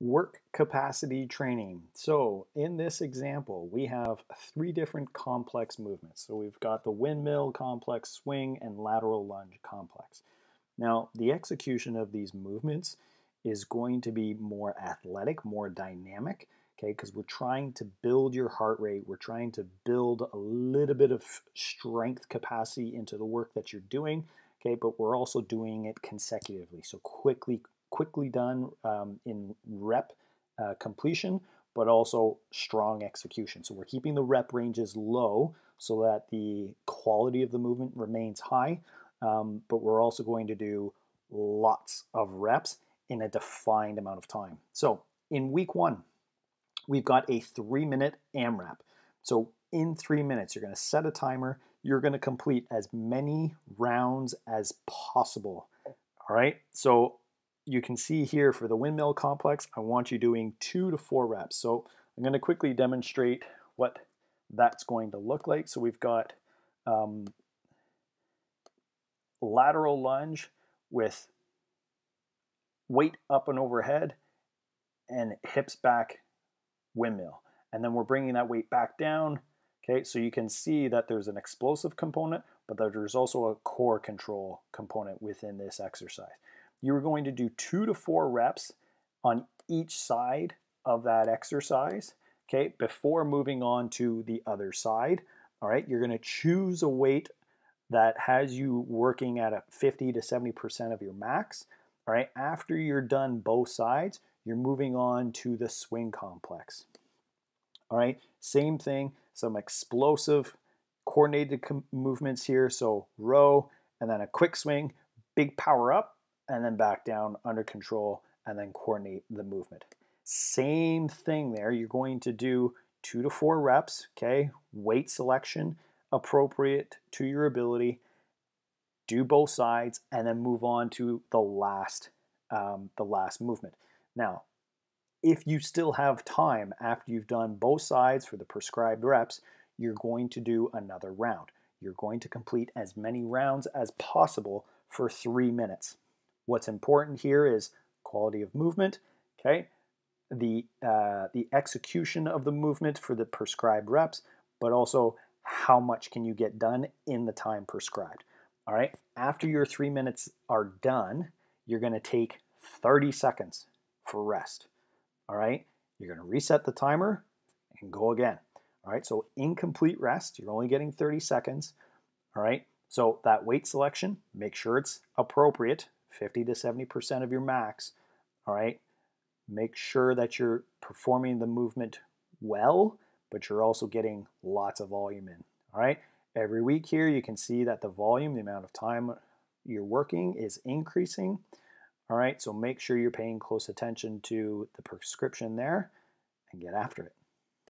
work capacity training. So in this example, we have three different complex movements. So we've got the windmill complex, swing, and lateral lunge complex. Now, the execution of these movements is going to be more athletic, more dynamic, okay, because we're trying to build your heart rate. We're trying to build a little bit of strength capacity into the work that you're doing, okay, but we're also doing it consecutively. So quickly, quickly done um, in completion, but also strong execution. So we're keeping the rep ranges low so that the quality of the movement remains high, um, but we're also going to do lots of reps in a defined amount of time. So in week one, we've got a three minute AMRAP. So in three minutes, you're going to set a timer. You're going to complete as many rounds as possible. All right. So you can see here for the windmill complex, I want you doing two to four reps. So I'm going to quickly demonstrate what that's going to look like. So we've got um, lateral lunge with weight up and overhead and hips back windmill. And then we're bringing that weight back down. Okay, so you can see that there's an explosive component, but there's also a core control component within this exercise you are going to do two to four reps on each side of that exercise, okay, before moving on to the other side. All right, you're going to choose a weight that has you working at a 50 to 70% of your max. All right, after you're done both sides, you're moving on to the swing complex. All right, same thing, some explosive coordinated movements here. So row and then a quick swing, big power up, and then back down under control and then coordinate the movement. Same thing there. You're going to do two to four reps, okay? Weight selection appropriate to your ability. Do both sides and then move on to the last um, the last movement. Now, if you still have time after you've done both sides for the prescribed reps, you're going to do another round. You're going to complete as many rounds as possible for three minutes. What's important here is quality of movement, okay? The, uh, the execution of the movement for the prescribed reps, but also how much can you get done in the time prescribed. All right, after your three minutes are done, you're gonna take 30 seconds for rest. All right, you're gonna reset the timer and go again. All right, so incomplete rest, you're only getting 30 seconds. All right, so that weight selection, make sure it's appropriate 50 to 70% of your max, all right? Make sure that you're performing the movement well, but you're also getting lots of volume in, all right? Every week here, you can see that the volume, the amount of time you're working is increasing, all right? So make sure you're paying close attention to the prescription there and get after it.